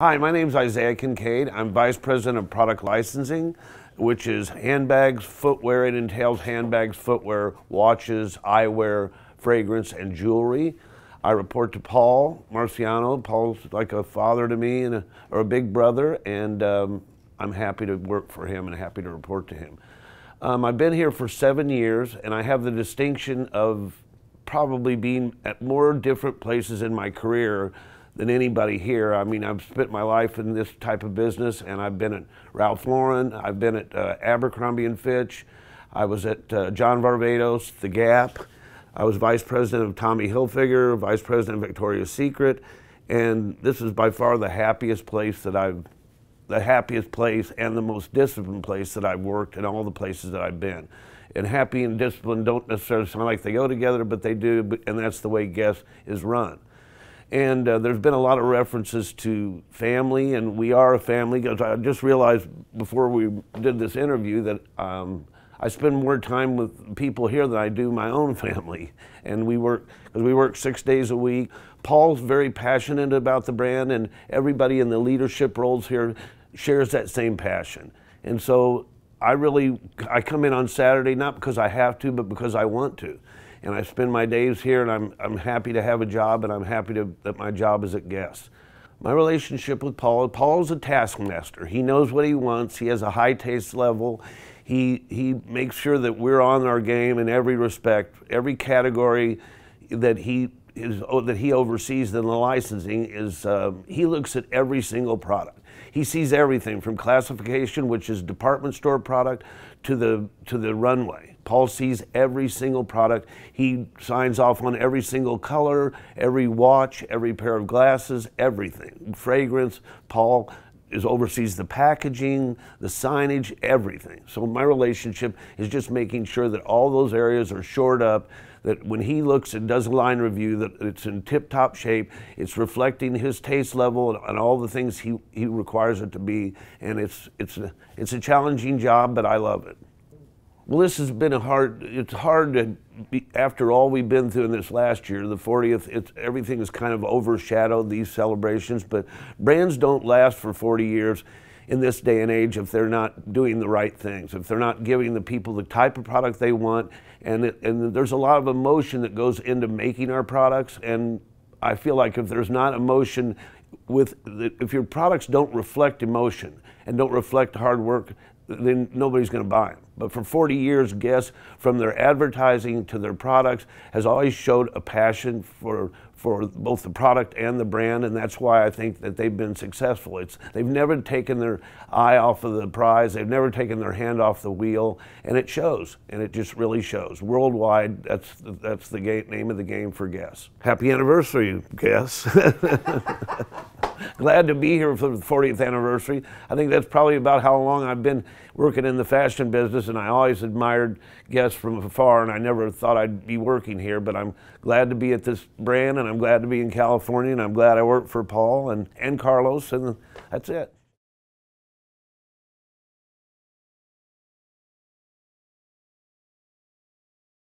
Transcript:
Hi, my name is Isaiah Kincaid. I'm Vice President of Product Licensing, which is handbags, footwear. It entails handbags, footwear, watches, eyewear, fragrance, and jewelry. I report to Paul Marciano. Paul's like a father to me and a, or a big brother, and um, I'm happy to work for him and happy to report to him. Um, I've been here for seven years, and I have the distinction of probably being at more different places in my career than anybody here. I mean, I've spent my life in this type of business, and I've been at Ralph Lauren, I've been at uh, Abercrombie and Fitch, I was at uh, John Varvatos, The Gap, I was vice president of Tommy Hilfiger, vice president of Victoria's Secret, and this is by far the happiest place that I've, the happiest place and the most disciplined place that I've worked in all the places that I've been. And happy and disciplined don't necessarily sound like they go together, but they do, and that's the way Guess is run. And uh, there's been a lot of references to family, and we are a family. Because I just realized before we did this interview that um, I spend more time with people here than I do my own family. And we work, because we work six days a week. Paul's very passionate about the brand, and everybody in the leadership roles here shares that same passion. And so I really, I come in on Saturday not because I have to, but because I want to and I spend my days here, and I'm, I'm happy to have a job, and I'm happy to, that my job is at Guess. My relationship with Paul, Paul's a taskmaster. He knows what he wants. He has a high taste level. He, he makes sure that we're on our game in every respect, every category that he is, that he oversees in the licensing is um, he looks at every single product. He sees everything from classification, which is department store product, to the to the runway. Paul sees every single product. He signs off on every single color, every watch, every pair of glasses, everything. Fragrance, Paul is oversees the packaging, the signage, everything. So my relationship is just making sure that all those areas are shored up, that when he looks and does a line review, that it's in tip-top shape, it's reflecting his taste level and, and, all the things he, he requires it to be. And it's, it's, a, it's a challenging job, but I love it. Well, this has been a hard. It's hard to be, after all we've been through in this last year, the 40th. It's everything has kind of overshadowed these celebrations. But brands don't last for 40 years in this day and age if they're not doing the right things, if they're not giving the people the type of product they want, and it, and there's a lot of emotion that goes into making our products. And I feel like if there's not emotion with if your products don't reflect emotion and don't reflect hard work then nobody's going to buy them. But for 40 years, Guess, from their advertising to their products, has always showed a passion for for both the product and the brand, and that's why I think that they've been successful. It's they've never taken their eye off of the prize, they've never taken their hand off the wheel, and it shows. And it just really shows worldwide. That's that's the game, name of the game for Guess. Happy anniversary, Guess. glad to be here for the 40th anniversary. I think that's probably about how long I've been working in the fashion business, and I always admired guests from afar, and I never thought I'd be working here, but I'm glad to be at this brand, and I'm glad to be in California, and I'm glad I work for Paul and, and Carlos, and that's it.